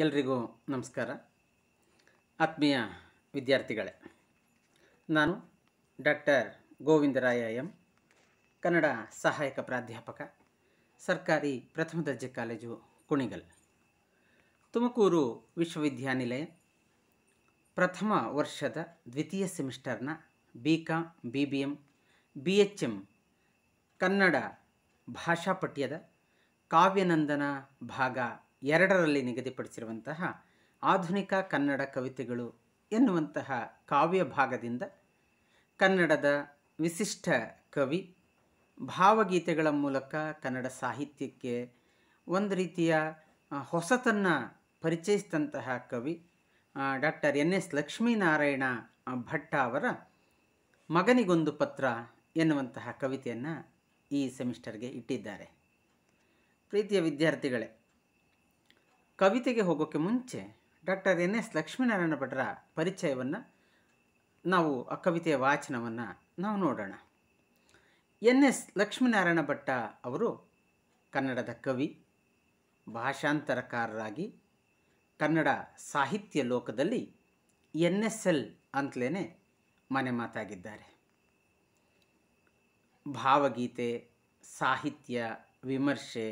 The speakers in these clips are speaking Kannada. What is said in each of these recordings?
ಎಲ್ರಿಗೂ ನಮಸ್ಕಾರ ಆತ್ಮೀಯ ವಿದ್ಯಾರ್ಥಿಗಳೇ ನಾನು ಡಾಕ್ಟರ್ ಗೋವಿಂದರಾಯ ಎಂ ಕನ್ನಡ ಸಹಾಯಕ ಪ್ರಾಧ್ಯಾಪಕ ಸರ್ಕಾರಿ ಪ್ರಥಮ ದರ್ಜೆ ಕಾಲೇಜು ಕುಣಿಗಲ್ ತುಮಕೂರು ವಿಶ್ವವಿದ್ಯಾನಿಲಯ ಪ್ರಥಮ ವರ್ಷದ ದ್ವಿತೀಯ ಸೆಮಿಸ್ಟರ್ನ B com B B M B H M Kannada ಭಾಷಾ ಪಠ್ಯದ ಕಾವ್ಯನಂದನ ಭಾಗ ಎರಡರಲ್ಲಿ ನಿಗದಿಪಡಿಸಿರುವಂತಹ ಆಧುನಿಕ ಕನ್ನಡ ಕವಿತೆಗಳು ಎನ್ನುವಂತಹ ಕಾವ್ಯ ಭಾಗದಿಂದ ಕನ್ನಡದ ವಿಶಿಷ್ಟ ಕವಿ ಭಾವಗೀತೆಗಳ ಮೂಲಕ ಕನ್ನಡ ಸಾಹಿತ್ಯಕ್ಕೆ ಒಂದು ರೀತಿಯ ಹೊಸತನ್ನು ಪರಿಚಯಿಸಿದಂತಹ ಕವಿ doctor N S Lakshminarayana Bhatta ಅವರ ಮಗನಿಗೊಂದು ಪತ್ರ ಎನ್ನುವಂತಹ ಕವಿತೆಯನ್ನು ಈ ಸೆಮಿಸ್ಟರ್ಗೆ ಇಟ್ಟಿದ್ದಾರೆ ಪ್ರೀತಿಯ ವಿದ್ಯಾರ್ಥಿಗಳೇ ಕವಿತೆಗೆ ಹೋಗೋಕ್ಕೆ ಮುಂಚೆ ಡಾಕ್ಟರ್ ಎನ್ ಎಸ್ ಲಕ್ಷ್ಮೀನಾರಾಯಣ ಭಟ್ರ ಪರಿಚಯವನ್ನು ನಾವು ಆ ಕವಿತೆಯ ವಾಚನವನ್ನು ನಾವು ನೋಡೋಣ ಎನ್ ಎಸ್ ಲಕ್ಷ್ಮೀನಾರಾಯಣ ಭಟ್ಟ ಅವರು ಕನ್ನಡದ ಕವಿ ಭಾಷಾಂತರಕಾರರಾಗಿ ಕನ್ನಡ ಸಾಹಿತ್ಯ ಲೋಕದಲ್ಲಿ ಎನ್ ಎಸ್ ಎಲ್ ಅಂತಲೇ ಮನೆ ಮಾತಾಗಿದ್ದಾರೆ ಭಾವಗೀತೆ ಸಾಹಿತ್ಯ ವಿಮರ್ಶೆ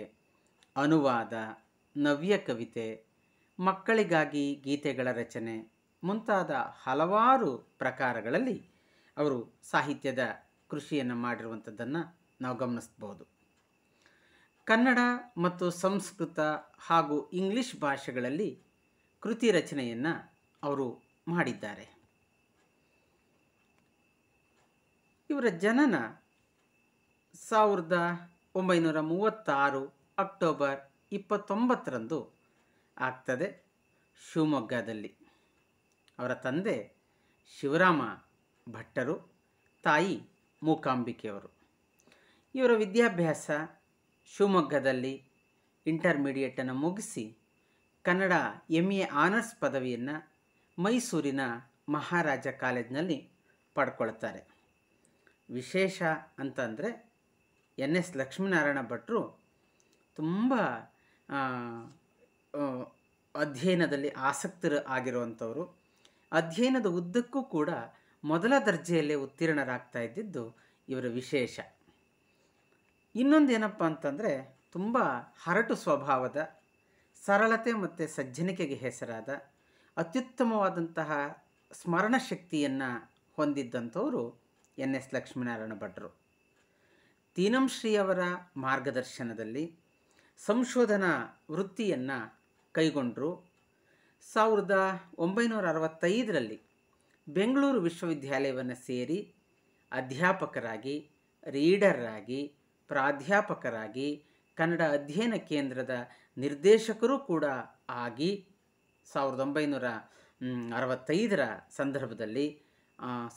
ಅನುವಾದ ನವ್ಯ ಕವಿತೆ ಮಕ್ಕಳಿಗಾಗಿ ಗೀತೆಗಳ ರಚನೆ ಮುಂತಾದ ಹಲವಾರು ಪ್ರಕಾರಗಳಲ್ಲಿ ಅವರು ಸಾಹಿತ್ಯದ ಕೃಷಿಯನ್ನು ಮಾಡಿರುವಂಥದ್ದನ್ನು ನಾವು ಗಮನಿಸ್ಬೋದು ಕನ್ನಡ ಮತ್ತು ಸಂಸ್ಕೃತ ಹಾಗೂ ಇಂಗ್ಲಿಷ್ ಭಾಷೆಗಳಲ್ಲಿ ಕೃತಿ ರಚನೆಯನ್ನು ಅವರು ಮಾಡಿದ್ದಾರೆ ಇವರ ಜನನ ಸಾವಿರದ ಒಂಬೈನೂರ ಮೂವತ್ತಾರು ಅಕ್ಟೋಬರ್ ಇಪ್ಪತ್ತೊಂಬತ್ತರಂದು ಆಗ್ತದೆ ಶಿವಮೊಗ್ಗದಲ್ಲಿ ಅವರ ತಂದೆ ಶಿವರಾಮ ಭಟ್ಟರು ತಾಯಿ ಮೂಕಾಂಬಿಕೆಯವರು ಇವರ ವಿದ್ಯಾಭ್ಯಾಸ ಶಿವಮೊಗ್ಗದಲ್ಲಿ ಇಂಟರ್ಮೀಡಿಯೇಟನ್ನು ಮುಗಿಸಿ ಕನ್ನಡ ಎಮ್ ಎ ಆನರ್ಸ್ ಪದವಿಯನ್ನು ಮೈಸೂರಿನ ಮಹಾರಾಜ ಕಾಲೇಜ್ನಲ್ಲಿ ಪಡ್ಕೊಳ್ತಾರೆ ವಿಶೇಷ ಅಂತಂದರೆ ಎನ್ ಎಸ್ ಲಕ್ಷ್ಮೀನಾರಾಯಣ ಭಟ್ರು ತುಂಬ ಅಧ್ಯಯನದಲ್ಲಿ ಆಸಕ್ತರು ಆಗಿರುವಂಥವರು ಅಧ್ಯಯನದ ಉದ್ದಕ್ಕೂ ಕೂಡ ಮೊದಲ ದರ್ಜೆಯಲ್ಲೇ ಉತ್ತೀರ್ಣರಾಗ್ತಾ ಇದ್ದಿದ್ದು ಇವರ ವಿಶೇಷ ಇನ್ನೊಂದು ಏನಪ್ಪ ಅಂತಂದರೆ ತುಂಬ ಹರಟು ಸ್ವಭಾವದ ಸರಳತೆ ಮತ್ತು ಸಜ್ಜನಿಕೆಗೆ ಹೆಸರಾದ ಅತ್ಯುತ್ತಮವಾದಂತಹ ಸ್ಮರಣಶಕ್ತಿಯನ್ನು ಹೊಂದಿದ್ದಂಥವರು ಎನ್ ಎಸ್ ಲಕ್ಷ್ಮೀನಾರಾಯಣ ಭಟ್ರು ತೀನಂಶ್ರೀಯವರ ಮಾರ್ಗದರ್ಶನದಲ್ಲಿ ಸಂಶೋಧನಾ ವೃತ್ತಿಯನ್ನು ಕೈಗೊಂಡರು ಸಾವಿರದ ಒಂಬೈನೂರ ಅರವತ್ತೈದರಲ್ಲಿ ಬೆಂಗಳೂರು ವಿಶ್ವವಿದ್ಯಾಲಯವನ್ನು ಸೇರಿ ಅಧ್ಯಾಪಕರಾಗಿ ರೀಡರಾಗಿ ಪ್ರಾಧ್ಯಾಪಕರಾಗಿ ಕನ್ನಡ ಅಧ್ಯಯನ ಕೇಂದ್ರದ ನಿರ್ದೇಶಕರು ಕೂಡ ಆಗಿ ಸಾವಿರದ ಒಂಬೈನೂರ ಅರವತ್ತೈದರ ಸಂದರ್ಭದಲ್ಲಿ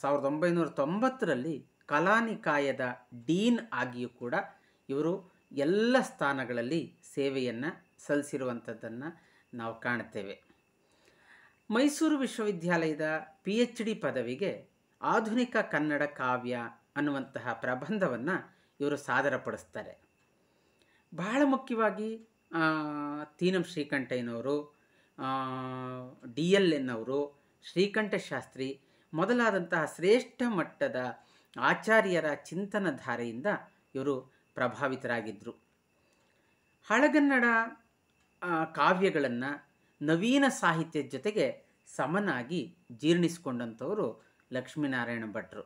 ಸಾವಿರದ ಒಂಬೈನೂರ ತೊಂಬತ್ತರಲ್ಲಿ ಕಲಾನಿಕಾಯದ ಡೀನ್ ಆಗಿಯೂ ಕೂಡ ಇವರು ಎಲ್ಲ ಸ್ಥಾನಗಳಲ್ಲಿ ಸೇವೆಯನ್ನು ಸಲ್ಲಿಸಿರುವಂಥದ್ದನ್ನು ನಾವು ಕಾಣ್ತೇವೆ ಮೈಸೂರು ವಿಶ್ವವಿದ್ಯಾಲಯದ ಪಿ ಎಚ್ ಡಿ ಪದವಿಗೆ ಆಧುನಿಕ ಕನ್ನಡ ಕಾವ್ಯ ಅನ್ನುವಂತಹ ಪ್ರಬಂಧವನ್ನು ಇವರು ಸಾದರಪಡಿಸ್ತಾರೆ ಬಹಳ ಮುಖ್ಯವಾಗಿ ತೀನಂ ಶ್ರೀಕಂಠಯ್ಯನವರು ಡಿ ಎಲ್ ಅವರು ಶ್ರೀಕಂಠಶಾಸ್ತ್ರಿ ಮೊದಲಾದಂತಹ ಶ್ರೇಷ್ಠ ಮಟ್ಟದ ಆಚಾರ್ಯರ ಚಿಂತನ ಧಾರೆಯಿಂದ ಇವರು ಪ್ರಭಾವಿತರಾಗಿದ್ದರು ಹಳಗನ್ನಡ ಕಾವ್ಯಗಳನ್ನು ನವೀನ ಸಾಹಿತ್ಯದ ಜೊತೆಗೆ ಸಮನಾಗಿ ಜೀರ್ಣಿಸಿಕೊಂಡಂಥವರು ಲಕ್ಷ್ಮೀನಾರಾಯಣ ಭಟ್ರು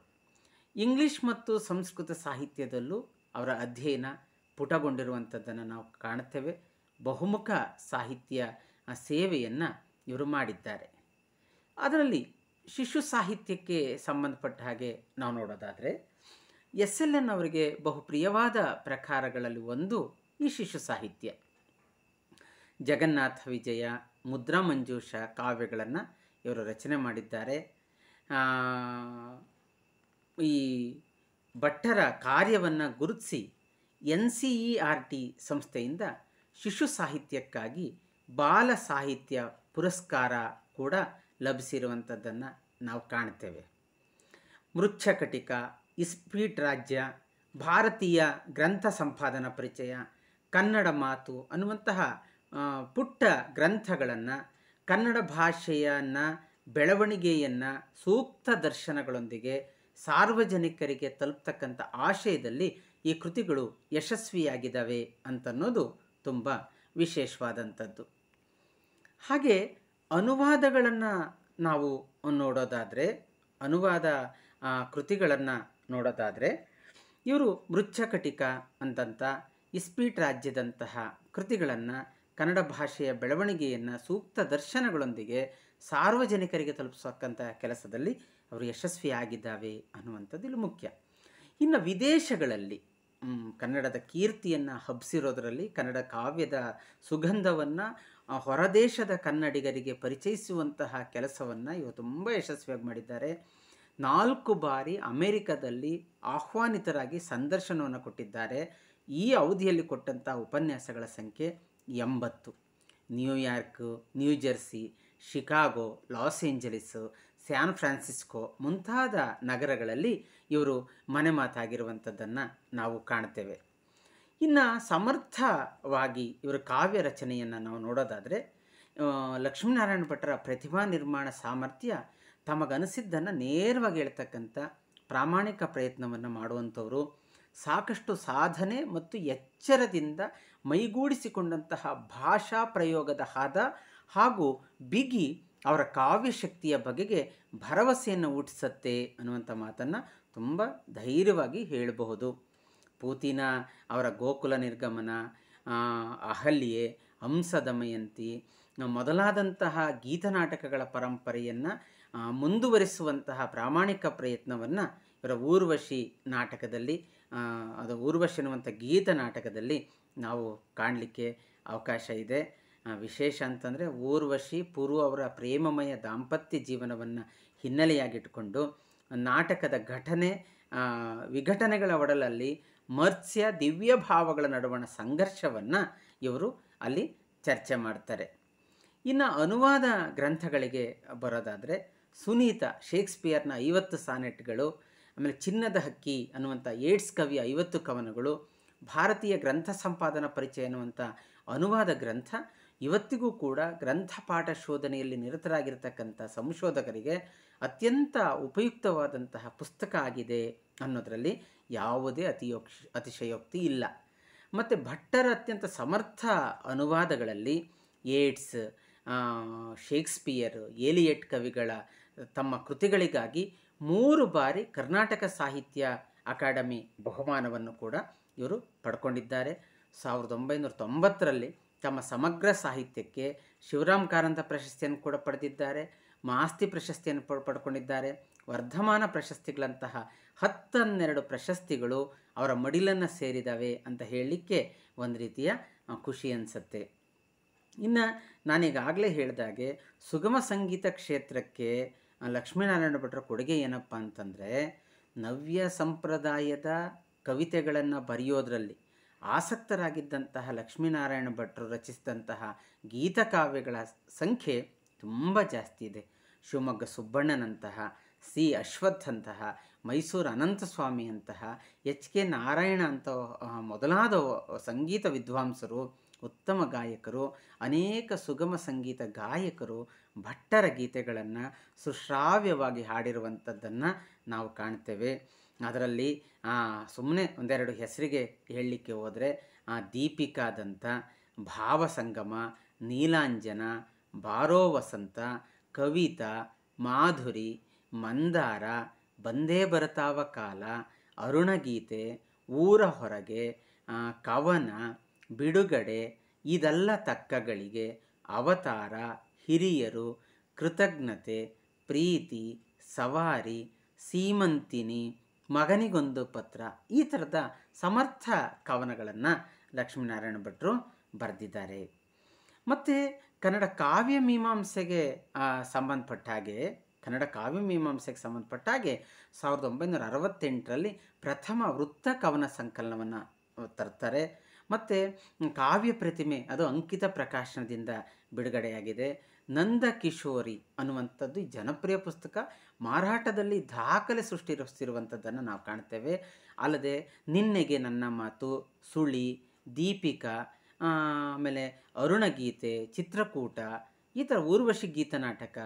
ಇಂಗ್ಲಿಷ್ ಮತ್ತು ಸಂಸ್ಕೃತ ಸಾಹಿತ್ಯದಲ್ಲೂ ಅವರ ಅಧ್ಯಯನ ಪುಟಗೊಂಡಿರುವಂಥದ್ದನ್ನು ನಾವು ಕಾಣುತ್ತೇವೆ ಬಹುಮುಖ ಸಾಹಿತ್ಯ ಸೇವೆಯನ್ನು ಇವರು ಮಾಡಿದ್ದಾರೆ ಅದರಲ್ಲಿ ಶಿಶು ಸಾಹಿತ್ಯಕ್ಕೆ ಸಂಬಂಧಪಟ್ಟ ಹಾಗೆ ನಾವು ನೋಡೋದಾದರೆ ಎಸ್ ಎಲ್ ಎನ್ ಅವರಿಗೆ ಬಹುಪ್ರಿಯವಾದ ಪ್ರಕಾರಗಳಲ್ಲಿ ಒಂದು ಈ ಶಿಶು ಸಾಹಿತ್ಯ ಜಗನ್ನಾಥ ವಿಜಯ ಮುದ್ರಾ ಮಂಜೂಷ ಕಾವ್ಯಗಳನ್ನು ಇವರು ರಚನೆ ಮಾಡಿದ್ದಾರೆ ಈ ಭಟ್ಟರ ಕಾರ್ಯವನ್ನು ಗುರುತಿಸಿ N C E R T ಸಂಸ್ಥೆಯಿಂದ ಶಿಶು ಸಾಹಿತ್ಯಕ್ಕಾಗಿ ಬಾಲ ಸಾಹಿತ್ಯ ಪುರಸ್ಕಾರ ಕೂಡ ಲಭಿಸಿರುವಂಥದ್ದನ್ನು ನಾವು ಕಾಣ್ತೇವೆ ಮೃಚ್ಛಕಟಿಕ ಇಸ್ಪೀಟ್ ರಾಜ್ಯ ಭಾರತೀಯ ಗ್ರಂಥ ಸಂಪಾದನಾ ಪರಿಚಯ ಕನ್ನಡ ಮಾತು ಅನ್ನುವಂತಹ ಪುಟ್ಟ ಗ್ರಂಥಗಳನ್ನು ಕನ್ನಡ ಭಾಷೆಯನ್ನು ಬೆಳವಣಿಗೆಯನ್ನು ಸೂಕ್ತ ದರ್ಶನಗಳೊಂದಿಗೆ ಸಾರ್ವಜನಿಕರಿಗೆ ತಲುಪ್ತಕ್ಕಂಥ ಆಶಯದಲ್ಲಿ ಈ ಕೃತಿಗಳು ಯಶಸ್ವಿಯಾಗಿದ್ದಾವೆ ಅಂತನ್ನೋದು ತುಂಬ ವಿಶೇಷವಾದಂಥದ್ದು ಹಾಗೆ ಅನುವಾದಗಳನ್ನು ನಾವು ನೋಡೋದಾದರೆ ಅನುವಾದ ಕೃತಿಗಳನ್ನು ನೋಡೋದಾದರೆ ಇವರು ಮೃಚ್ಛಕಟಿಕ ಅಂತಂಥ ಇಸ್ಪೀಟ್ ರಾಜ್ಯದಂತಹ ಕೃತಿಗಳನ್ನು ಕನ್ನಡ ಭಾಷೆಯ ಬೆಳವಣಿಗೆಯನ್ನು ಸೂಕ್ತ ದರ್ಶನಗಳೊಂದಿಗೆ ಸಾರ್ವಜನಿಕರಿಗೆ ತಲುಪಿಸತಕ್ಕಂಥ ಕೆಲಸದಲ್ಲಿ ಅವರು ಯಶಸ್ವಿಯಾಗಿದ್ದಾವೆ ಅನ್ನುವಂಥದ್ದು ಇಲ್ಲಿ ಮುಖ್ಯ ಇನ್ನು ವಿದೇಶಗಳಲ್ಲಿ ಕನ್ನಡದ ಕೀರ್ತಿಯನ್ನು ಹಬ್ಬಿಸಿರೋದರಲ್ಲಿ ಕನ್ನಡ ಕಾವ್ಯದ ಸುಗಂಧವನ್ನು ಹೊರದೇಶದ ಕನ್ನಡಿಗರಿಗೆ ಪರಿಚಯಿಸುವಂತಹ ಕೆಲಸವನ್ನು ಇವರು ತುಂಬ ಯಶಸ್ವಿಯಾಗಿ ಮಾಡಿದ್ದಾರೆ ನಾಲ್ಕು ಬಾರಿ ಅಮೇರಿಕದಲ್ಲಿ ಆಹ್ವಾನಿತರಾಗಿ ಸಂದರ್ಶನವನ್ನು ಕೊಟ್ಟಿದ್ದಾರೆ ಈ ಅವಧಿಯಲ್ಲಿ ಕೊಟ್ಟಂಥ ಉಪನ್ಯಾಸಗಳ ಸಂಖ್ಯೆ ಎಂಬತ್ತು New York New Jersey Chicago Los Angeles San Francisco ಮುಂತಾದ ನಗರಗಳಲ್ಲಿ ಇವರು ಮನೆ ಮಾತಾಗಿರುವಂಥದ್ದನ್ನು ನಾವು ಕಾಣ್ತೇವೆ ಇನ್ನು ಸಮರ್ಥವಾಗಿ ಇವರ ಕಾವ್ಯ ರಚನೆಯನ್ನು ನಾವು ನೋಡೋದಾದರೆ ಲಕ್ಷ್ಮೀನಾರಾಯಣ ಭಟ್ಟರ ಪ್ರತಿಭಾ ನಿರ್ಮಾಣ ಸಾಮರ್ಥ್ಯ ತಮಗನಿಸಿದ್ದನ್ನು ನೇರವಾಗಿ ಹೇಳ್ತಕ್ಕಂಥ ಪ್ರಾಮಾಣಿಕ ಪ್ರಯತ್ನವನ್ನು ಮಾಡುವಂಥವರು ಸಾಕಷ್ಟು ಸಾಧನೆ ಮತ್ತು ಎಚ್ಚರದಿಂದ ಮೈಗೂಡಿಸಿಕೊಂಡಂತಹ ಭಾಷಾ ಪ್ರಯೋಗದ ಹಾದ ಹಾಗೂ ಬಿಗಿ ಅವರ ಕಾವ್ಯ ಶಕ್ತಿಯ ಬಗೆಗೆ ಭರವಸೆಯನ್ನು ಹುಟ್ಟಿಸತ್ತೆ ಅನ್ನುವಂಥ ಮಾತನ್ನು ತುಂಬ ಧೈರ್ಯವಾಗಿ ಹೇಳಬಹುದು ಪೂತಿನ ಅವರ ಗೋಕುಲ ನಿರ್ಗಮನ ಅಹಲ್ಯೆ ಹಂಸದಮಯಂತಿ ಮೊದಲಾದಂತಹ ಗೀತನಾಟಕಗಳ ಪರಂಪರೆಯನ್ನು ಮುಂದುವರಿಸುವಂತಹ ಪ್ರಾಮಾಣಿಕ ಪ್ರಯತ್ನವನ್ನು ಇವರ ಊರ್ವಶಿ ನಾಟಕದಲ್ಲಿ ಅದು ಊರ್ವಶಿ ಅನ್ನುವಂಥ ಗೀತ ನಾಟಕದಲ್ಲಿ ನಾವು ಕಾಣಲಿಕ್ಕೆ ಅವಕಾಶ ಇದೆ ವಿಶೇಷ ಅಂತಂದರೆ ಊರ್ವಶಿ ಪೂರ್ವ ಅವರ ಪ್ರೇಮಮಯ ದಾಂಪತ್ಯ ಜೀವನವನ್ನು ಹಿನ್ನೆಲೆಯಾಗಿಟ್ಟುಕೊಂಡು ನಾಟಕದ ಘಟನೆ ವಿಘಟನೆಗಳ ಒಡಲಲ್ಲಿ ಮತ್ಸ್ಯ ದಿವ್ಯ ಭಾವಗಳ ನಡುವಣ ಸಂಘರ್ಷವನ್ನು ಇವರು ಅಲ್ಲಿ ಚರ್ಚೆ ಮಾಡ್ತಾರೆ ಇನ್ನು ಅನುವಾದ ಗ್ರಂಥಗಳಿಗೆ ಬರೋದಾದರೆ ಸುನೀತ ಶೇಕ್ಸ್ಪಿಯರ್ನ ಐವತ್ತು ಸಾನೆಟ್ಗಳು ಆಮೇಲೆ ಚಿನ್ನದ ಹಕ್ಕಿ ಅನ್ನುವಂಥ ಏಡ್ಸ್ ಕವಿಯ ಐವತ್ತು ಕವನಗಳು ಭಾರತೀಯ ಗ್ರಂಥ ಸಂಪಾದನಾ ಪರಿಚಯ ಅನ್ನುವಂಥ ಅನುವಾದ ಗ್ರಂಥ ಇವತ್ತಿಗೂ ಕೂಡ ಗ್ರಂಥ ಪಾಠ ಶೋಧನೆಯಲ್ಲಿ ನಿರತರಾಗಿರ್ತಕ್ಕಂಥ ಸಂಶೋಧಕರಿಗೆ ಅತ್ಯಂತ ಉಪಯುಕ್ತವಾದಂತಹ ಪುಸ್ತಕ ಆಗಿದೆ ಅನ್ನೋದರಲ್ಲಿ ಯಾವುದೇ ಅತಿಯೋಕ್ಷ ಅತಿಶಯೋಕ್ತಿ ಇಲ್ಲ ಮತ್ತು ಭಟ್ಟರ ಅತ್ಯಂತ ಸಮರ್ಥ ಅನುವಾದಗಳಲ್ಲಿ ಏಡ್ಸ್ ಶೇಕ್ಸ್ಪಿಯರ್ ಏಲಿಯಟ್ ಕವಿಗಳ ತಮ್ಮ ಕೃತಿಗಳಿಗಾಗಿ ಮೂರು ಬಾರಿ ಕರ್ನಾಟಕ ಸಾಹಿತ್ಯ ಅಕಾಡೆಮಿ ಬಹುಮಾನವನ್ನು ಕೂಡ ಇವರು ಪಡ್ಕೊಂಡಿದ್ದಾರೆ ಸಾವಿರದ ಒಂಬೈನೂರ ತೊಂಬತ್ತರಲ್ಲಿ ತಮ್ಮ ಸಮಗ್ರ ಸಾಹಿತ್ಯಕ್ಕೆ ಶಿವರಾಮ್ ಕಾರಂತ ಪ್ರಶಸ್ತಿಯನ್ನು ಕೂಡ ಪಡೆದಿದ್ದಾರೆ ಮಾಸ್ತಿ ಪ್ರಶಸ್ತಿಯನ್ನು ಪಡ್ಕೊಂಡಿದ್ದಾರೆ ವರ್ಧಮಾನ ಪ್ರಶಸ್ತಿಗಳಂತಹ ಹತ್ತನ್ನೆರಡು ಪ್ರಶಸ್ತಿಗಳು ಅವರ ಮಡಿಲನ್ನು ಸೇರಿದಾವೆ ಅಂತ ಹೇಳಲಿಕ್ಕೆ ಒಂದು ರೀತಿಯ ಖುಷಿ ಅನಿಸುತ್ತೆ ಇನ್ನು ನಾನೀಗಾಗಲೇ ಹೇಳಿದಾಗೆ ಸುಗಮ ಸಂಗೀತ ಕ್ಷೇತ್ರಕ್ಕೆ ಲಕ್ಷ್ಮೀನಾರಾಯಣ ಭಟ್ರ ಕೊಡುಗೆ ಏನಪ್ಪ ಅಂತಂದರೆ ನವ್ಯ ಸಂಪ್ರದಾಯದ ಕವಿತೆಗಳನ್ನು ಬರೆಯೋದ್ರಲ್ಲಿ ಆಸಕ್ತರಾಗಿದ್ದಂತಹ ಲಕ್ಷ್ಮೀನಾರಾಯಣ ಭಟ್ರು ರಚಿಸಿದಂತಹ ಗೀತಕಾವ್ಯಗಳ ಸಂಖ್ಯೆ ತುಂಬ ಜಾಸ್ತಿ ಇದೆ ಶಿವಮೊಗ್ಗ ಸುಬ್ಬಣ್ಣನಂತಹ ಸಿ ಅಶ್ವಥ್ ಅಂತಹ ಮೈಸೂರು ಅನಂತಸ್ವಾಮಿ ಅಂತಹ ಎಚ್ ಕೆ ನಾರಾಯಣ ಅಂತ ಮೊದಲಾದ ಸಂಗೀತ ವಿದ್ವಾಂಸರು ಉತ್ತಮ ಗಾಯಕರು ಅನೇಕ ಸುಗಮ ಸಂಗೀತ ಗಾಯಕರು ಭಟ್ಟರ ಗೀತೆಗಳನ್ನು ಸುಶ್ರಾವ್ಯವಾಗಿ ಹಾಡಿರುವಂಥದ್ದನ್ನು ನಾವು ಕಾಣ್ತೇವೆ ಅದರಲ್ಲಿ ಸುಮ್ಮನೆ ಒಂದೆರಡು ಹೆಸರಿಗೆ ಹೇಳಲಿಕ್ಕೆ ಹೋದರೆ ದೀಪಿಕಾದಂಥ ಭಾವಸಂಗಮ ನೀಲಾಂಜನ ಬಾರೋ ವಸಂತ ಕವಿತಾ ಮಾಧುರಿ ಮಂದಾರ ಬಂದೇ ಬರತಾವ ಕಾಲ ಅರುಣಗೀತೆ ಊರ ಹೊರಗೆ ಕವನ ಬಿಡುಗಡೆ ಇದೆಲ್ಲ ತಕ್ಕಗಳಿಗೆ ಅವತಾರ ಹಿರಿಯರು ಕೃತಜ್ಞತೆ ಪ್ರೀತಿ ಸವಾರಿ ಸೀಮಂತಿನಿ ಮಗನಿಗೊಂದು ಪತ್ರ ಈ ಥರದ ಸಮರ್ಥ ಕವನಗಳನ್ನು ಲಕ್ಷ್ಮೀನಾರಾಯಣ ಭಟ್ರು ಬರೆದಿದ್ದಾರೆ ಮತ್ತು ಕನ್ನಡ ಕಾವ್ಯ ಮೀಮಾಂಸೆಗೆ ಸಂಬಂಧಪಟ್ಟ ಹಾಗೆ ಕನ್ನಡ ಕಾವ್ಯ ಮೀಮಾಂಸೆಗೆ ಸಂಬಂಧಪಟ್ಟ ಹಾಗೆ ಸಾವಿರದ ಒಂಬೈನೂರ ಅರವತ್ತೆಂಟರಲ್ಲಿ ಪ್ರಥಮ ವೃತ್ತ ಕವನ ಸಂಕಲನವನ್ನು ತರ್ತಾರೆ ಮತ್ತು ಕಾವ್ಯ ಪ್ರತಿಮೆ ಅದು ಅಂಕಿತ ಪ್ರಕಾಶನದಿಂದ ಬಿಡುಗಡೆಯಾಗಿದೆ ನಂದಕಿಶೋರಿ ಅನ್ನುವಂಥದ್ದು ಈ ಜನಪ್ರಿಯ ಪುಸ್ತಕ ಮಾರಾಟದಲ್ಲಿ ದಾಖಲೆ ಸೃಷ್ಟಿಸಿರುವಂಥದ್ದನ್ನು ನಾವು ಕಾಣ್ತೇವೆ ಅಲ್ಲದೆ ನಿನ್ನೆಗೆ ನನ್ನ ಮಾತು ಸುಳಿ ದೀಪಿಕಾ ಆಮೇಲೆ ಅರುಣಗೀತೆ ಚಿತ್ರಕೂಟ ಈ ಥರ ಊರ್ವಶಿ ಗೀತನಾಟಕ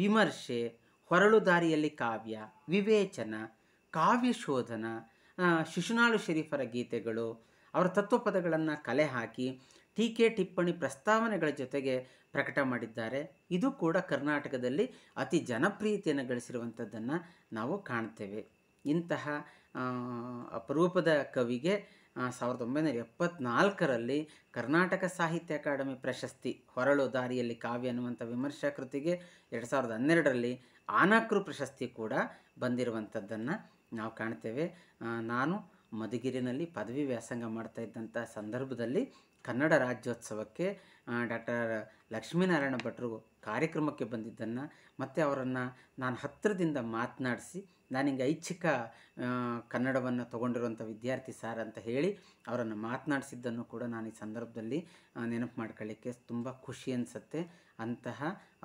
ವಿಮರ್ಶೆ ಹೊರಳು ದಾರಿಯಲ್ಲಿ ಕಾವ್ಯ ವಿವೇಚನ ಕಾವ್ಯ ಶೋಧನ ಶಿಶುನಾಳು ಶರೀಫರ ಗೀತೆಗಳು ಅವರ ತತ್ವಪದಗಳನ್ನು ಕಲೆ ಹಾಕಿ ಟೀಕೆ ಟಿಪ್ಪಣಿ ಪ್ರಸ್ತಾವನೆಗಳ ಜೊತೆಗೆ ಪ್ರಕಟ ಮಾಡಿದ್ದಾರೆ ಇದು ಕೂಡ ಕರ್ನಾಟಕದಲ್ಲಿ ಅತಿ ಜನಪ್ರಿಯತೆಯನ್ನು ಗಳಿಸಿರುವಂಥದ್ದನ್ನು ನಾವು ಕಾಣ್ತೇವೆ ಇಂತಹ ಅಪರೂಪದ ಕವಿಗೆ ಸಾವಿರದ ಒಂಬೈನೂರ ಎಪ್ಪತ್ನಾಲ್ಕರಲ್ಲಿ ಕರ್ನಾಟಕ ಸಾಹಿತ್ಯ ಅಕಾಡೆಮಿ ಪ್ರಶಸ್ತಿ ಹೊರಳು ದಾರಿಯಲ್ಲಿ ಕಾವ್ಯ ಅನ್ನುವಂಥ ವಿಮರ್ಶಾ ಕೃತಿಗೆ ಎರಡು ಸಾವಿರದ ಹನ್ನೆರಡರಲ್ಲಿ ಆನಾಕ್ರು ಪ್ರಶಸ್ತಿ ಕೂಡ ಬಂದಿರುವಂಥದ್ದನ್ನು ನಾವು ಕಾಣ್ತೇವೆ ನಾನು ಮಧುಗಿರಿನಲ್ಲಿ ಪದವಿ ವ್ಯಾಸಂಗ ಮಾಡ್ತಾ ಇದ್ದಂಥ ಸಂದರ್ಭದಲ್ಲಿ ಕನ್ನಡ ರಾಜ್ಯೋತ್ಸವಕ್ಕೆ ಡಾಕ್ಟರ್ ಲಕ್ಷ್ಮೀನಾರಾಯಣ ಭಟ್ರು ಕಾರ್ಯಕ್ರಮಕ್ಕೆ ಬಂದಿದ್ದನ್ನು ಮತ್ತು ಅವರನ್ನು ನಾನು ಹತ್ತಿರದಿಂದ ಮಾತನಾಡಿಸಿ ನಾನು ಐಚ್ಛಿಕ ಕನ್ನಡವನ್ನು ತಗೊಂಡಿರುವಂಥ ವಿದ್ಯಾರ್ಥಿ ಸಾರ್ ಅಂತ ಹೇಳಿ ಅವರನ್ನು ಮಾತನಾಡಿಸಿದ್ದನ್ನು ಕೂಡ ನಾನು ಈ ಸಂದರ್ಭದಲ್ಲಿ ನೆನಪು ಮಾಡ್ಕೊಳ್ಳಿಕ್ಕೆ ತುಂಬ ಖುಷಿ ಅನಿಸುತ್ತೆ ಅಂತಹ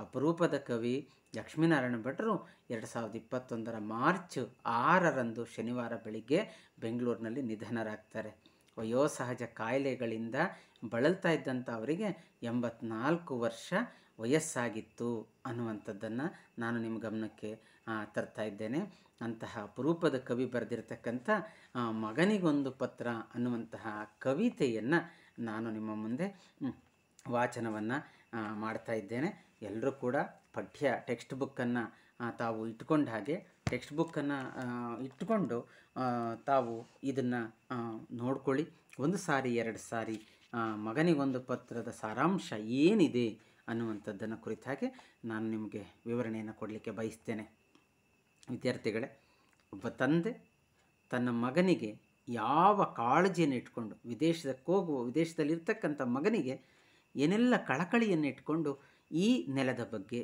ಅಪರೂಪದ ಕವಿ ಲಕ್ಷ್ಮೀನಾರಾಯಣ ಭಟ್ರು ಎರಡು ಸಾವಿರದ ಇಪ್ಪತ್ತೊಂದರ ಮಾರ್ಚ್ ಆರರಂದು ಶನಿವಾರ ಬೆಳಿಗ್ಗೆ ಬೆಂಗಳೂರಿನಲ್ಲಿ ನಿಧನರಾಗ್ತಾರೆ ವಯೋಸಹಜ ಕಾಯಿಲೆಗಳಿಂದ ಬಳಲ್ತಾ ಇದ್ದಂಥ ಅವರಿಗೆ ಎಂಬತ್ನಾಲ್ಕು ವರ್ಷ ವಯಸ್ಸಾಗಿತ್ತು ಅನ್ನುವಂಥದ್ದನ್ನು ನಾನು ನಿಮ್ಮ ಗಮನಕ್ಕೆ ತರ್ತಾ ಇದ್ದೇನೆ ಅಂತಹ ಅಪರೂಪದ ಕವಿ ಬರೆದಿರತಕ್ಕಂಥ ಮಗನಿಗೊಂದು ಪತ್ರ ಅನ್ನುವಂತಹ ಕವಿತೆಯನ್ನು ನಾನು ನಿಮ್ಮ ಮುಂದೆ ವಾಚನವನ್ನು ಮಾಡ್ತಾ ಇದ್ದೇನೆ ಎಲ್ಲರೂ ಕೂಡ ಪಠ್ಯ ಟೆಕ್ಸ್ಟ್ ಬುಕ್ಕನ್ನು ತಾವು ಇಟ್ಕೊಂಡ ಹಾಗೆ ಟೆಕ್ಸ್ಟ್ ಬುಕ್ಕನ್ನು ಇಟ್ಕೊಂಡು ತಾವು ಇದನ್ನು ನೋಡ್ಕೊಳ್ಳಿ ಒಂದು ಸಾರಿ ಎರಡು ಸಾರಿ ಮಗನಿಗೊಂದು ಪತ್ರದ ಸಾರಾಂಶ ಏನಿದೆ ಅನ್ನುವಂಥದ್ದನ್ನು ಹಾಗೆ ನಾನು ನಿಮಗೆ ವಿವರಣೆಯನ್ನು ಕೊಡಲಿಕ್ಕೆ ಬಯಸ್ತೇನೆ ವಿದ್ಯಾರ್ಥಿಗಳೇ ಒಬ್ಬ ತಂದೆ ತನ್ನ ಮಗನಿಗೆ ಯಾವ ಕಾಳಜಿಯನ್ನು ಇಟ್ಕೊಂಡು ವಿದೇಶಕ್ಕೆ ಹೋಗುವ ವಿದೇಶದಲ್ಲಿ ಮಗನಿಗೆ ಏನೆಲ್ಲ ಕಳಕಳಿಯನ್ನು ಇಟ್ಕೊಂಡು ಈ ನೆಲದ ಬಗ್ಗೆ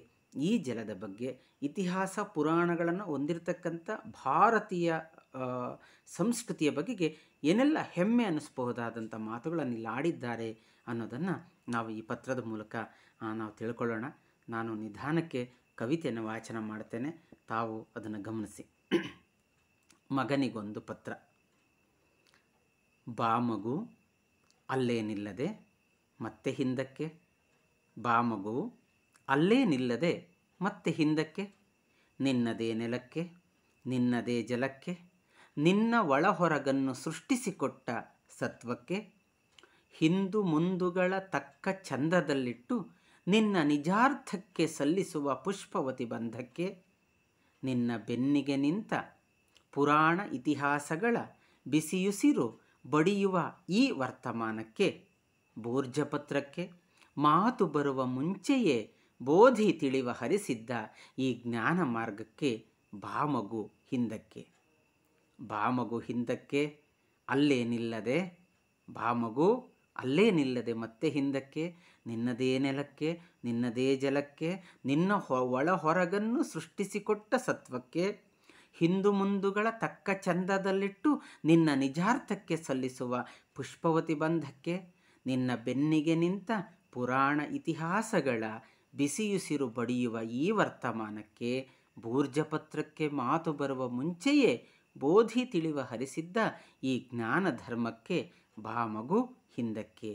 ಈ ಜಲದ ಬಗ್ಗೆ ಇತಿಹಾಸ ಪುರಾಣಗಳನ್ನು ಹೊಂದಿರತಕ್ಕಂಥ ಭಾರತೀಯ ಸಂಸ್ಕೃತಿಯ ಬಗೆಗೆ ಏನೆಲ್ಲ ಹೆಮ್ಮೆ ಅನ್ನಿಸಬಹುದಾದಂಥ ಮಾತುಗಳನ್ನು ಇಲ್ಲಿ ಆಡಿದ್ದಾರೆ ಅನ್ನೋದನ್ನು ನಾವು ಈ ಪತ್ರದ ಮೂಲಕ ನಾವು ತಿಳ್ಕೊಳ್ಳೋಣ ನಾನು ನಿಧಾನಕ್ಕೆ ಕವಿತೆಯನ್ನು ವಾಚನ ಮಾಡ್ತೇನೆ ತಾವು ಅದನ್ನು ಗಮನಿಸಿ ಮಗನಿಗೊಂದು ಪತ್ರ ಬಾ ಮಗು ಅಲ್ಲೇ ಮತ್ತೆ ಹಿಂದಕ್ಕೆ ಬಾ ಮಗು ಅಲ್ಲೇ ಮತ್ತೆ ಹಿಂದಕ್ಕೆ ನಿನ್ನದೇ ನೆಲಕ್ಕೆ ನಿನ್ನದೇ ಜಲಕ್ಕೆ ನಿನ್ನ ಒಳಹೊರಗನ್ನು ಸೃಷ್ಟಿಸಿಕೊಟ್ಟ ಸತ್ವಕ್ಕೆ ಹಿಂದು ಮುಂದುಗಳ ತಕ್ಕ ಚಂದದಲ್ಲಿಟ್ಟು ನಿನ್ನ ನಿಜಾರ್ಥಕ್ಕೆ ಸಲ್ಲಿಸುವ ಪುಷ್ಪವತಿ ಬಂಧಕ್ಕೆ ನಿನ್ನ ಬೆನ್ನಿಗೆ ನಿಂತ ಪುರಾಣ ಇತಿಹಾಸಗಳ ಬಿಸಿಯುಸಿರು ಬಡಿಯುವ ಈ ವರ್ತಮಾನಕ್ಕೆ ಬೋರ್ಜಪತ್ರಕ್ಕೆ ಮಾತು ಬರುವ ಮುಂಚೆಯೇ ಬೋಧಿ ತಿಳಿವ ಹರಿಸಿದ್ದ ಈ ಜ್ಞಾನ ಮಾರ್ಗಕ್ಕೆ ಬಾಮಗು ಹಿಂದಕ್ಕೆ ಬಾಮಗು ಹಿಂದಕ್ಕೆ ಅಲ್ಲೇ ನಿಲ್ಲದೆ ಬಾಮಗು ಅಲ್ಲೇ ನಿಲ್ಲದೆ ಮತ್ತೆ ಹಿಂದಕ್ಕೆ ನಿನ್ನದೇ ನೆಲಕ್ಕೆ ನಿನ್ನದೇ ಜಲಕ್ಕೆ ನಿನ್ನ ಹೊ ಒಳ ಹೊರಗನ್ನು ಸೃಷ್ಟಿಸಿಕೊಟ್ಟ ಸತ್ವಕ್ಕೆ ಹಿಂದು ಮುಂದುಗಳ ತಕ್ಕ ಚಂದದಲ್ಲಿಟ್ಟು ನಿನ್ನ ನಿಜಾರ್ಥಕ್ಕೆ ಸಲ್ಲಿಸುವ ಪುಷ್ಪವತಿ ಬಂಧಕ್ಕೆ ನಿನ್ನ ಬೆನ್ನಿಗೆ ನಿಂತ ಪುರಾಣ ಇತಿಹಾಸಗಳ ಬಿಸಿಯುಸಿರು ಬಡಿಯುವ ಈ ವರ್ತಮಾನಕ್ಕೆ ಭೂರ್ಜಪತ್ರಕ್ಕೆ ಮಾತು ಬರುವ ಮುಂಚೆಯೇ ಬೋಧಿ ತಿಳಿವ ಹರಿಸಿದ್ದ ಈ ಜ್ಞಾನ ಧರ್ಮಕ್ಕೆ ಬಾಮಗು ಹಿಂದಕ್ಕೆ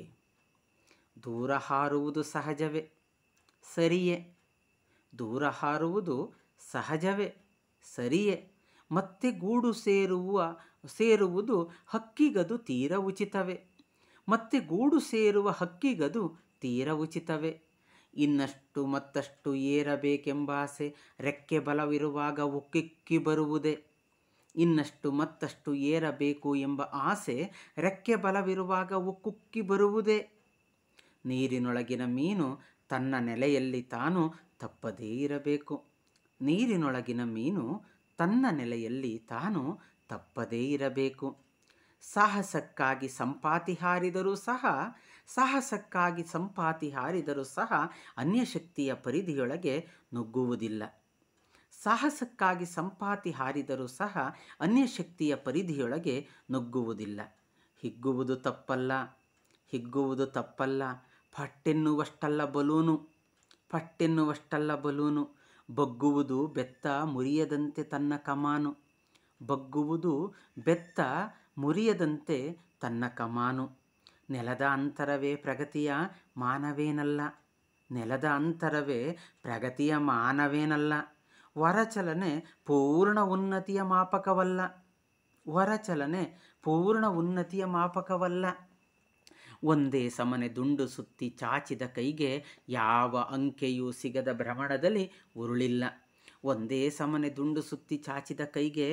ದೂರ ಹಾರುವುದು ಸಹಜವೇ ಸರಿಯೇ ದೂರ ಹಾರುವುದು ಸಹಜವೇ ಸರಿಯೇ ಮತ್ತೆ ಗೂಡು ಸೇರುವ ಸೇರುವುದು ಹಕ್ಕಿಗದು ತೀರ ಉಚಿತವೇ ಮತ್ತೆ ಗೂಡು ಸೇರುವ ಹಕ್ಕಿಗದು ತೀರ ಉಚಿತವೇ ಇನ್ನಷ್ಟು ಮತ್ತಷ್ಟು ಏರಬೇಕೆಂಬ ಆಸೆ ರೆಕ್ಕೆ ಬಲವಿರುವಾಗ ಉಕ್ಕಿಕ್ಕಿ ಬರುವುದೇ ಇನ್ನಷ್ಟು ಮತ್ತಷ್ಟು ಏರಬೇಕು ಎಂಬ ಆಸೆ ರೆಕ್ಕೆ ಬಲವಿರುವಾಗ ಉಕ್ಕುಕ್ಕಿ ಬರುವುದೇ ನೀರಿನೊಳಗಿನ ಮೀನು ತನ್ನ ನೆಲೆಯಲ್ಲಿ ತಾನು ತಪ್ಪದೇ ಇರಬೇಕು ನೀರಿನೊಳಗಿನ ಮೀನು ತನ್ನ ನೆಲೆಯಲ್ಲಿ ತಾನು ತಪ್ಪದೇ ಇರಬೇಕು ಸಾಹಸಕ್ಕಾಗಿ ಸಂಪಾತಿ ಹಾರಿದರೂ ಸಹ ಸಾಹಸಕ್ಕಾಗಿ ಸಂಪಾತಿ ಹಾರಿದರೂ ಸಹ ಅನ್ಯಶಕ್ತಿಯ ಪರಿಧಿಯೊಳಗೆ ನುಗ್ಗುವುದಿಲ್ಲ ಸಾಹಸಕ್ಕಾಗಿ ಸಂಪಾತಿ ಹಾರಿದರೂ ಸಹ ಅನ್ಯ ಶಕ್ತಿಯ ಪರಿಧಿಯೊಳಗೆ ನುಗ್ಗುವುದಿಲ್ಲ ಹಿಗ್ಗುವುದು ತಪ್ಪಲ್ಲ ಹಿಗ್ಗುವುದು ತಪ್ಪಲ್ಲ ಪಟ್ಟೆನ್ನುವಷ್ಟಲ್ಲ ಬಲೂನು ಪಟ್ಟೆನ್ನುವಷ್ಟಲ್ಲ ಬಲೂನು ಬಗ್ಗುವುದು ಬೆತ್ತ ಮುರಿಯದಂತೆ ತನ್ನ ಕಮಾನು ಬಗ್ಗುವುದು ಬೆತ್ತ ಮುರಿಯದಂತೆ ತನ್ನ ಕಮಾನು ನೆಲದ ಅಂತರವೇ ಪ್ರಗತಿಯ ಮಾನವೇನಲ್ಲ ನೆಲದ ಅಂತರವೇ ಪ್ರಗತಿಯ ಮಾನವೇನಲ್ಲ ವರಚಲನೆ ಪೂರ್ಣ ಉನ್ನತಿಯ ಮಾಪಕವಲ್ಲ ವರಚಲನೆ ಪೂರ್ಣ ಉನ್ನತಿಯ ಮಾಪಕವಲ್ಲ ಒಂದೇ ಸಮನೆ ದುಂಡು ಸುತ್ತಿ ಚಾಚಿದ ಕೈಗೆ ಯಾವ ಅಂಕೆಯೂ ಸಿಗದ ಭ್ರಮಣದಲ್ಲಿ ಉರುಳಿಲ್ಲ ಒಂದೇ ಸಮನೆ ದುಂಡು ಸುತ್ತಿ ಚಾಚಿದ ಕೈಗೆ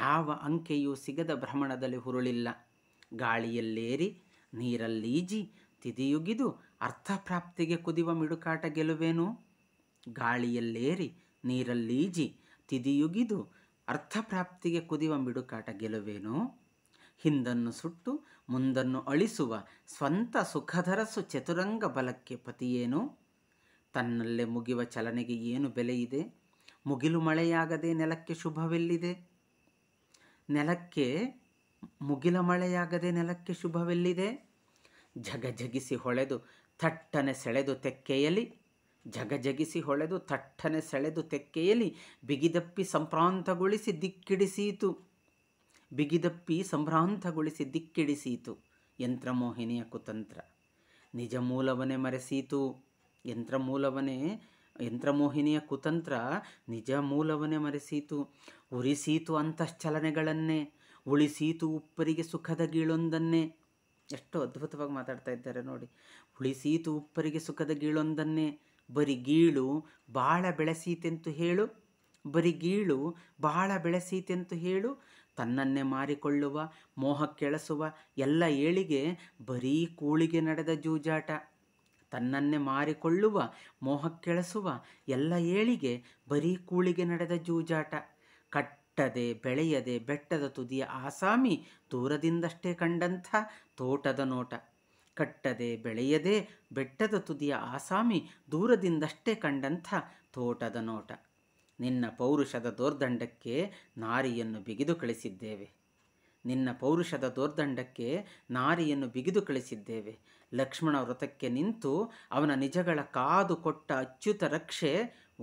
ಯಾವ ಅಂಕೆಯೂ ಸಿಗದ ಭ್ರಮಣದಲ್ಲಿ ಹುರುಳಿಲ್ಲ ಗಾಳಿಯಲ್ಲೇರಿ ನೀರಲ್ಲೀಜಿ ತಿದಿಯುಗಿದು ಅರ್ಥಪ್ರಾಪ್ತಿಗೆ ಕುದಿವ ಮಿಡುಕಾಟ ಗೆಲುವೇನು ಗಾಳಿಯಲ್ಲೇರಿ ನೀರಲ್ಲೀಜಿ ತಿದಿಯುಗಿದು ಅರ್ಥಪ್ರಾಪ್ತಿಗೆ ಕುದಿವ ಮಿಡುಕಾಟ ಗೆಲುವೇನೋ ಹಿಂದನ್ನು ಸುಟ್ಟು ಮುಂದನ್ನು ಅಳಿಸುವ ಸ್ವಂತ ಸುಖಧರಸು ಚತುರಂಗ ಬಲಕ್ಕೆ ಪತಿಯೇನು ತನ್ನಲ್ಲೇ ಮುಗಿವ ಚಲನೆಗೆ ಏನು ಬೆಲೆಯಿದೆ ಮುಗಿಲು ಮಳೆಯಾಗದೆ ನೆಲಕ್ಕೆ ಶುಭವೆಲ್ಲಿದೆ ನೆಲಕ್ಕೆ ಮುಗಿಲ ಮಳೆಯಾಗದೆ ನೆಲಕ್ಕೆ ಶುಭವೆಲ್ಲಿದೆ ಝಗಿಸಿ ಹೊಳೆದು ಥಟ್ಟನೆ ಸೆಳೆದು ತೆಕ್ಕೆಯಲಿ ಜಗಜಗಿಸಿ ಹೊಳೆದು ತಟ್ಟನೆ ಸೆಳೆದು ತೆಕ್ಕೆಯಲ್ಲಿ ಬಿಗಿದಪ್ಪಿ ಸಂಭ್ರಾಂತಗೊಳಿಸಿ ದಿಕ್ಕಿಡಿಸೀತು ಬಿಗಿದಪ್ಪಿ ಸಂಭ್ರಾಂತಗೊಳಿಸಿ ದಿಕ್ಕಿಡಿಸೀತು ಯಂತ್ರಮೋಹಿನಿಯ ಕುತಂತ್ರ ನಿಜ ಮೂಲವನೇ ಮರೆಸೀತು ಯಂತ್ರ ಮೂಲವನೇ ಯಂತ್ರಮೋಹಿನಿಯ ಕುತಂತ್ರ ನಿಜ ಮೂಲವನೇ ಮರೆಸೀತು ಉರಿಸೀತು ಅಂತಶ್ಚಲನೆಗಳನ್ನೇ ಉಳಿಸೀತು ಉಪ್ಪರಿಗೆ ಸುಖದ ಗೀಳೊಂದನ್ನೇ ಎಷ್ಟು ಅದ್ಭುತವಾಗಿ ಮಾತಾಡ್ತಾ ಇದ್ದಾರೆ ನೋಡಿ ಉಳಿಸೀತು ಉಪ್ಪರಿಗೆ ಸುಖದ ಗೀಳೊಂದನ್ನೇ ಬರಿ ಗೀಳು ಭಾಳ ಬೆಳೆಸೀತೆಂತು ಹೇಳು ಗೀಳು ಭಾಳ ಬೆಳೆಸೀತೆಂತು ಹೇಳು ತನ್ನನ್ನೇ ಮಾರಿಕೊಳ್ಳುವ ಮೋಹಕ್ಕೆಳಸುವ ಎಲ್ಲ ಏಳಿಗೆ ಬರೀ ಕೂಳಿಗೆ ನಡೆದ ಜೂಜಾಟ ತನ್ನನ್ನೇ ಮಾರಿಕೊಳ್ಳುವ ಮೋಹಕ್ಕೆಳಸುವ ಎಲ್ಲ ಏಳಿಗೆ ಬರೀ ಕೂಳಿಗೆ ನಡೆದ ಜೂಜಾಟ ಕಟ್ಟದೆ ಬೆಳೆಯದೆ ಬೆಟ್ಟದ ತುದಿಯ ಆಸಾಮಿ ದೂರದಿಂದಷ್ಟೇ ಕಂಡಂಥ ತೋಟದ ನೋಟ ಕಟ್ಟದೆ ಬೆಳೆಯದೆ ಬೆಟ್ಟದ ತುದಿಯ ಆಸಾಮಿ ದೂರದಿಂದಷ್ಟೇ ಕಂಡಂಥ ತೋಟದ ನೋಟ ನಿನ್ನ ಪೌರುಷದ ದೋರ್ದಂಡಕ್ಕೆ ನಾರಿಯನ್ನು ಬಿಗಿದು ಕಳಿಸಿದ್ದೇವೆ ನಿನ್ನ ಪೌರುಷದ ದೋರ್ದಂಡಕ್ಕೆ ನಾರಿಯನ್ನು ಬಿಗಿದು ಕಳಿಸಿದ್ದೇವೆ ಲಕ್ಷ್ಮಣ ವ್ರತಕ್ಕೆ ನಿಂತು ಅವನ ನಿಜಗಳ ಕಾದು ಕೊಟ್ಟ ಅಚ್ಯುತ ರಕ್ಷೆ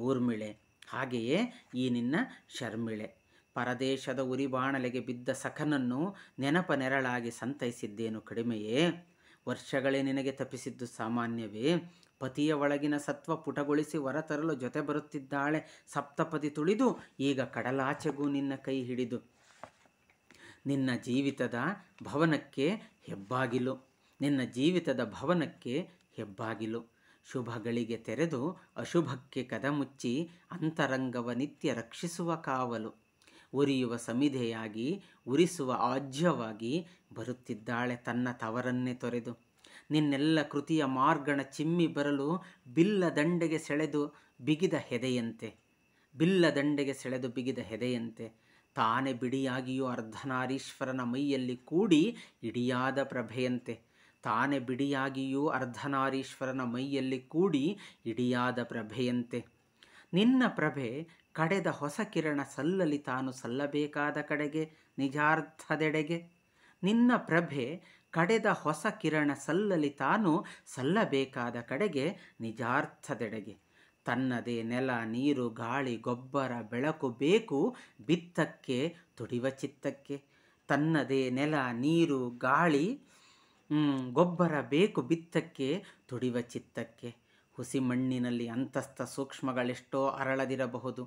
ಊರ್ಮಿಳೆ ಹಾಗೆಯೇ ಈ ನಿನ್ನ ಶರ್ಮಿಳೆ ಪರದೇಶದ ಉರಿಬಾಣಲೆಗೆ ಬಿದ್ದ ಸಖನನ್ನು ನೆನಪ ನೆರಳಾಗಿ ಸಂತೈಸಿದ್ದೇನು ಕಡಿಮೆಯೇ ವರ್ಷಗಳೇ ನಿನಗೆ ತಪ್ಪಿಸಿದ್ದು ಸಾಮಾನ್ಯವೇ ಪತಿಯ ಒಳಗಿನ ಸತ್ವ ಪುಟಗೊಳಿಸಿ ಹೊರತರಲು ಜೊತೆ ಬರುತ್ತಿದ್ದಾಳೆ ಸಪ್ತಪದಿ ತುಳಿದು ಈಗ ಕಡಲಾಚೆಗೂ ನಿನ್ನ ಕೈ ಹಿಡಿದು ನಿನ್ನ ಜೀವಿತದ ಭವನಕ್ಕೆ ಹೆಬ್ಬಾಗಿಲು ನಿನ್ನ ಜೀವಿತದ ಭವನಕ್ಕೆ ಹೆಬ್ಬಾಗಿಲು ಶುಭಗಳಿಗೆ ತೆರೆದು ಅಶುಭಕ್ಕೆ ಮುಚ್ಚಿ ಅಂತರಂಗವ ನಿತ್ಯ ರಕ್ಷಿಸುವ ಕಾವಲು ಉರಿಯುವ ಸಮಿಧೆಯಾಗಿ ಉರಿಸುವ ಆಜ್ಯವಾಗಿ ಬರುತ್ತಿದ್ದಾಳೆ ತನ್ನ ತವರನ್ನೇ ತೊರೆದು ನಿನ್ನೆಲ್ಲ ಕೃತಿಯ ಮಾರ್ಗಣ ಚಿಮ್ಮಿ ಬರಲು ಬಿಲ್ಲ ದಂಡೆಗೆ ಸೆಳೆದು ಬಿಗಿದ ಹೆದೆಯಂತೆ ಬಿಲ್ಲ ದಂಡೆಗೆ ಸೆಳೆದು ಬಿಗಿದ ಹೆದೆಯಂತೆ ತಾನೇ ಬಿಡಿಯಾಗಿಯೂ ಅರ್ಧನಾರೀಶ್ವರನ ಮೈಯಲ್ಲಿ ಕೂಡಿ ಇಡಿಯಾದ ಪ್ರಭೆಯಂತೆ ತಾನೇ ಬಿಡಿಯಾಗಿಯೂ ಅರ್ಧನಾರೀಶ್ವರನ ಮೈಯಲ್ಲಿ ಕೂಡಿ ಇಡಿಯಾದ ಪ್ರಭೆಯಂತೆ ನಿನ್ನ ಪ್ರಭೆ ಕಡೆದ ಹೊಸ ಕಿರಣ ಸಲ್ಲಲಿ ತಾನು ಸಲ್ಲಬೇಕಾದ ಕಡೆಗೆ ನಿಜಾರ್ಥದೆಡೆಗೆ ನಿನ್ನ ಪ್ರಭೆ ಕಡೆದ ಹೊಸ ಕಿರಣ ಸಲ್ಲಲಿ ತಾನು ಸಲ್ಲಬೇಕಾದ ಕಡೆಗೆ ನಿಜಾರ್ಥದೆಡೆಗೆ ತನ್ನದೇ ನೆಲ ನೀರು ಗಾಳಿ ಗೊಬ್ಬರ ಬೆಳಕು ಬೇಕು ಬಿತ್ತಕ್ಕೆ ತುಡಿವ ಚಿತ್ತಕ್ಕೆ ತನ್ನದೇ ನೆಲ ನೀರು ಗಾಳಿ ಗೊಬ್ಬರ ಬೇಕು ಬಿತ್ತಕ್ಕೆ ತುಡಿವ ಚಿತ್ತಕ್ಕೆ ಹುಸಿ ಮಣ್ಣಿನಲ್ಲಿ ಅಂತಸ್ಥ ಸೂಕ್ಷ್ಮಗಳೆಷ್ಟೋ ಅರಳದಿರಬಹುದು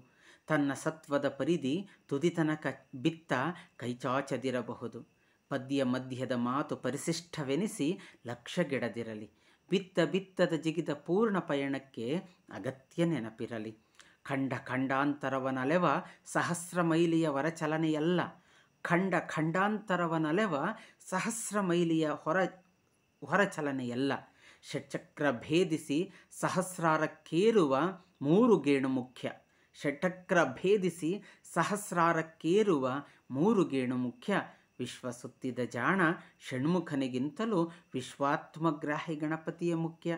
ತನ್ನ ಸತ್ವದ ಪರಿಧಿ ತುದಿತನಕ ಬಿತ್ತ ಕೈಚಾಚದಿರಬಹುದು ಪದ್ಯ ಮಧ್ಯದ ಮಾತು ಪರಿಶಿಷ್ಟವೆನಿಸಿ ಲಕ್ಷ್ಯಗೆಡದಿರಲಿ ಬಿತ್ತ ಬಿತ್ತದ ಜಿಗಿದ ಪೂರ್ಣ ಪಯಣಕ್ಕೆ ಅಗತ್ಯ ನೆನಪಿರಲಿ ಖಂಡ ಖಂಡಾಂತರವನಲೆವ ಸಹಸ್ರ ಮೈಲಿಯ ಹೊರಚಲನೆಯಲ್ಲ ಖಂಡ ಖಂಡಾಂತರವನಲೆವ ಸಹಸ್ರ ಮೈಲಿಯ ಹೊರ ಹೊರಚಲನೆಯಲ್ಲ ಷಟ್ಚಕ್ರ ಭೇದಿಸಿ ಸಹಸ್ರಾರಕ್ಕೇರುವ ಮೂರು ಗೇಣು ಮುಖ್ಯ ಷಟಕ್ರ ಭೇದಿಸಿ ಸಹಸ್ರಾರಕ್ಕೇರುವ ಮೂರು ಗೇಣು ಮುಖ್ಯ ವಿಶ್ವ ಸುತ್ತಿದ ಜಾಣ ಷಣ್ಮುಖನಿಗಿಂತಲೂ ವಿಶ್ವಾತ್ಮಗ್ರಾಹಿ ಗಣಪತಿಯ ಮುಖ್ಯ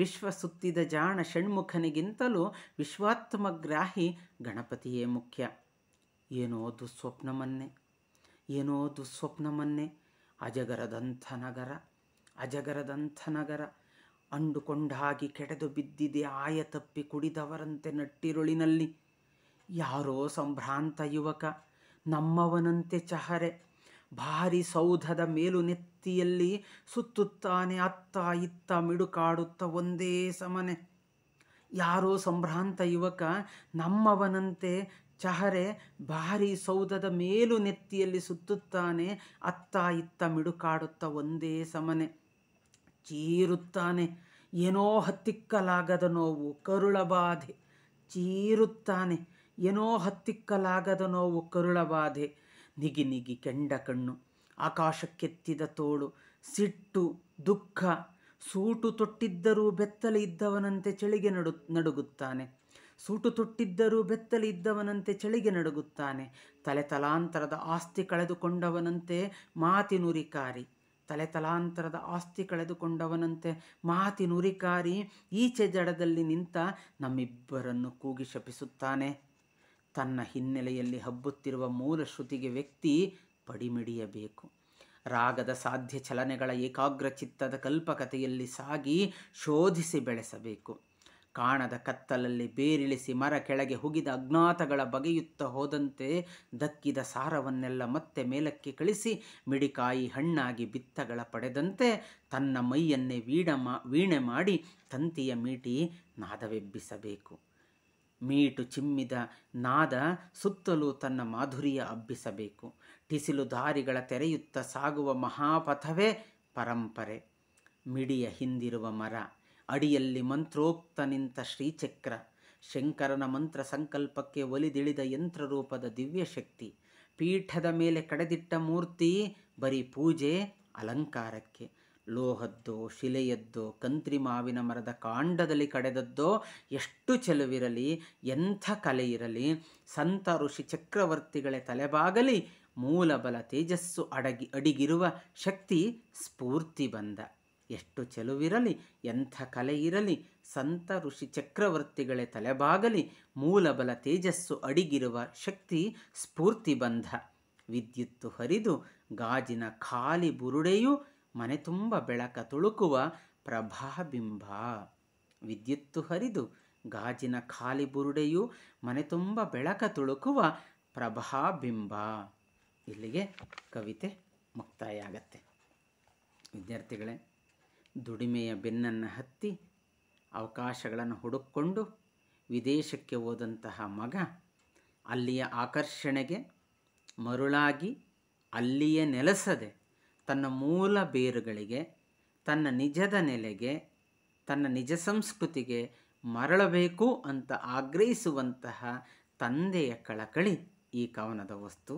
ವಿಶ್ವ ಸುತ್ತಿದ ಜಾಣ ಷಣ್ಮುಖನಿಗಿಂತಲೂ ವಿಶ್ವಾತ್ಮಗ್ರಾಹಿ ಗಣಪತಿಯೇ ಮುಖ್ಯ ಏನೋ ದುಸ್ವಪ್ನ ಮನ್ನೆ ಏನೋ ದುಸ್ವಪ್ನ ಮನ್ನೆ ಅಜಗರದಂಥ ನಗರ ಅಜಗರದಂಥ ನಗರ ಅಂಡುಕೊಂಡಾಗಿ ಕೆಡೆದು ಬಿದ್ದಿದೆ ಆಯ ತಪ್ಪಿ ಕುಡಿದವರಂತೆ ನಟ್ಟಿರುಳಿನಲ್ಲಿ ಯಾರೋ ಸಂಭ್ರಾಂತ ಯುವಕ ನಮ್ಮವನಂತೆ ಚಹರೆ ಭಾರಿ ಸೌಧದ ಮೇಲು ನೆತ್ತಿಯಲ್ಲಿ ಸುತ್ತುತ್ತಾನೆ ಅತ್ತ ಇತ್ತ ಮಿಡುಕಾಡುತ್ತ ಒಂದೇ ಸಮನೆ ಯಾರೋ ಸಂಭ್ರಾಂತ ಯುವಕ ನಮ್ಮವನಂತೆ ಚಹರೆ ಭಾರಿ ಸೌಧದ ಮೇಲು ನೆತ್ತಿಯಲ್ಲಿ ಸುತ್ತುತ್ತಾನೆ ಅತ್ತ ಇತ್ತ ಮಿಡುಕಾಡುತ್ತ ಒಂದೇ ಸಮನೆ ಚೀರುತ್ತಾನೆ ಏನೋ ಹತ್ತಿಕ್ಕಲಾಗದ ನೋವು ಕರುಳಬಾಧೆ ಚೀರುತ್ತಾನೆ ಏನೋ ಹತ್ತಿಕ್ಕಲಾಗದ ನೋವು ಕರುಳಬಾಧೆ ನಿಗಿ ನಿಗಿ ಕೆಂಡ ಕಣ್ಣು ಆಕಾಶಕ್ಕೆತ್ತಿದ ತೋಳು ಸಿಟ್ಟು ದುಃಖ ಸೂಟು ತೊಟ್ಟಿದ್ದರೂ ಬೆತ್ತಲೆ ಇದ್ದವನಂತೆ ಚಳಿಗೆ ನಡು ನಡುಗುತ್ತಾನೆ ಸೂಟು ತೊಟ್ಟಿದ್ದರೂ ಬೆತ್ತಲೆ ಇದ್ದವನಂತೆ ಚಳಿಗೆ ನಡುಗುತ್ತಾನೆ ತಲೆ ತಲಾಂತರದ ಆಸ್ತಿ ಕಳೆದುಕೊಂಡವನಂತೆ ಮಾತಿನುರಿಕಾರಿ ತಲೆ ತಲಾಂತರದ ಆಸ್ತಿ ಕಳೆದುಕೊಂಡವನಂತೆ ಮಾತಿ ನುರಿಕಾರಿ ಈಚೆ ಜಡದಲ್ಲಿ ನಿಂತ ನಮ್ಮಿಬ್ಬರನ್ನು ಕೂಗಿ ಶಪಿಸುತ್ತಾನೆ ತನ್ನ ಹಿನ್ನೆಲೆಯಲ್ಲಿ ಹಬ್ಬುತ್ತಿರುವ ಮೂಲ ಶ್ರುತಿಗೆ ವ್ಯಕ್ತಿ ಪಡಿಮಿಡಿಯಬೇಕು ರಾಗದ ಸಾಧ್ಯ ಚಲನೆಗಳ ಏಕಾಗ್ರ ಚಿತ್ತದ ಕಲ್ಪಕತೆಯಲ್ಲಿ ಸಾಗಿ ಶೋಧಿಸಿ ಬೆಳೆಸಬೇಕು ಕಾಣದ ಕತ್ತಲಲ್ಲಿ ಬೇರಿಳಿಸಿ ಮರ ಕೆಳಗೆ ಹುಗಿದ ಅಜ್ಞಾತಗಳ ಬಗೆಯುತ್ತ ಹೋದಂತೆ ದಕ್ಕಿದ ಸಾರವನ್ನೆಲ್ಲ ಮತ್ತೆ ಮೇಲಕ್ಕೆ ಕಳಿಸಿ ಮಿಡಿಕಾಯಿ ಹಣ್ಣಾಗಿ ಬಿತ್ತಗಳ ಪಡೆದಂತೆ ತನ್ನ ಮೈಯನ್ನೇ ವೀಣ ಮಾ ವೀಣೆ ಮಾಡಿ ತಂತಿಯ ಮೀಟಿ ನಾದವೆಬ್ಬಿಸಬೇಕು ಮೀಟು ಚಿಮ್ಮಿದ ನಾದ ಸುತ್ತಲೂ ತನ್ನ ಮಾಧುರ್ಯ ಅಬ್ಬಿಸಬೇಕು ಟಿಸಿಲು ದಾರಿಗಳ ತೆರೆಯುತ್ತ ಸಾಗುವ ಮಹಾಪಥವೇ ಪರಂಪರೆ ಮಿಡಿಯ ಹಿಂದಿರುವ ಮರ ಅಡಿಯಲ್ಲಿ ಮಂತ್ರೋಕ್ತ ನಿಂತ ಶ್ರೀಚಕ್ರ ಶಂಕರನ ಮಂತ್ರ ಸಂಕಲ್ಪಕ್ಕೆ ಒಲಿದಿಳಿದ ಯಂತ್ರರೂಪದ ಶಕ್ತಿ ಪೀಠದ ಮೇಲೆ ಕಡೆದಿಟ್ಟ ಮೂರ್ತಿ ಬರೀ ಪೂಜೆ ಅಲಂಕಾರಕ್ಕೆ ಲೋಹದ್ದೋ ಶಿಲೆಯದ್ದೋ ಕಂತ್ರಿ ಮಾವಿನ ಮರದ ಕಾಂಡದಲ್ಲಿ ಕಡೆದದ್ದೋ ಎಷ್ಟು ಚೆಲುವಿರಲಿ ಎಂಥ ಕಲೆ ಇರಲಿ ಸಂತ ಋಷಿ ಚಕ್ರವರ್ತಿಗಳೇ ತಲೆಬಾಗಲಿ ಮೂಲಬಲ ತೇಜಸ್ಸು ಅಡಗಿ ಅಡಿಗಿರುವ ಶಕ್ತಿ ಸ್ಫೂರ್ತಿ ಬಂದ ಎಷ್ಟು ಚೆಲುವಿರಲಿ ಎಂಥ ಕಲೆ ಇರಲಿ ಸಂತ ಋಷಿ ಚಕ್ರವರ್ತಿಗಳೇ ತಲೆಬಾಗಲಿ ಮೂಲಬಲ ತೇಜಸ್ಸು ಅಡಿಗಿರುವ ಶಕ್ತಿ ಸ್ಫೂರ್ತಿ ಬಂಧ ವಿದ್ಯುತ್ತು ಹರಿದು ಗಾಜಿನ ಖಾಲಿ ಬುರುಡೆಯು ಮನೆ ತುಂಬ ಬೆಳಕ ತುಳುಕುವ ಪ್ರಭಾಬಿಂಬ ವಿದ್ಯುತ್ತು ಹರಿದು ಗಾಜಿನ ಖಾಲಿ ಬುರುಡೆಯು ಮನೆ ತುಂಬ ಬೆಳಕ ತುಳುಕುವ ಬಿಂಬ ಇಲ್ಲಿಗೆ ಕವಿತೆ ಮುಕ್ತಾಯ ಆಗತ್ತೆ ವಿದ್ಯಾರ್ಥಿಗಳೇ ದುಡಿಮೆಯ ಬೆನ್ನನ್ನು ಹತ್ತಿ ಅವಕಾಶಗಳನ್ನು ಹುಡುಕೊಂಡು ವಿದೇಶಕ್ಕೆ ಹೋದಂತಹ ಮಗ ಅಲ್ಲಿಯ ಆಕರ್ಷಣೆಗೆ ಮರುಳಾಗಿ ಅಲ್ಲಿಯೇ ನೆಲೆಸದೆ ತನ್ನ ಮೂಲ ಬೇರುಗಳಿಗೆ ತನ್ನ ನಿಜದ ನೆಲೆಗೆ ತನ್ನ ನಿಜ ಸಂಸ್ಕೃತಿಗೆ ಮರಳಬೇಕು ಅಂತ ಆಗ್ರಹಿಸುವಂತಹ ತಂದೆಯ ಕಳಕಳಿ ಈ ಕವನದ ವಸ್ತು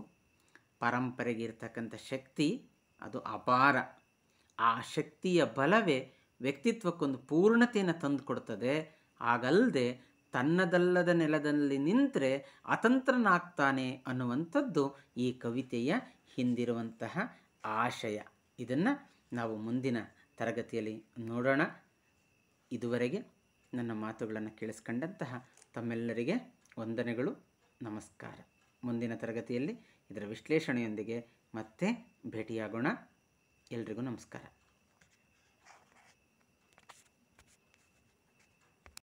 ಪರಂಪರೆಗೆ ಶಕ್ತಿ ಅದು ಅಪಾರ ಆ ಶಕ್ತಿಯ ಬಲವೇ ವ್ಯಕ್ತಿತ್ವಕ್ಕೊಂದು ಪೂರ್ಣತೆಯನ್ನು ಕೊಡ್ತದೆ ಹಾಗಲ್ಲದೆ ತನ್ನದಲ್ಲದ ನೆಲದಲ್ಲಿ ನಿಂತರೆ ಅತಂತ್ರನಾಗ್ತಾನೆ ಅನ್ನುವಂಥದ್ದು ಈ ಕವಿತೆಯ ಹಿಂದಿರುವಂತಹ ಆಶಯ ಇದನ್ನು ನಾವು ಮುಂದಿನ ತರಗತಿಯಲ್ಲಿ ನೋಡೋಣ ಇದುವರೆಗೆ ನನ್ನ ಮಾತುಗಳನ್ನು ಕೇಳಿಸ್ಕೊಂಡಂತಹ ತಮ್ಮೆಲ್ಲರಿಗೆ ವಂದನೆಗಳು ನಮಸ್ಕಾರ ಮುಂದಿನ ತರಗತಿಯಲ್ಲಿ ಇದರ ವಿಶ್ಲೇಷಣೆಯೊಂದಿಗೆ ಮತ್ತೆ ಭೇಟಿಯಾಗೋಣ El regón Muscara.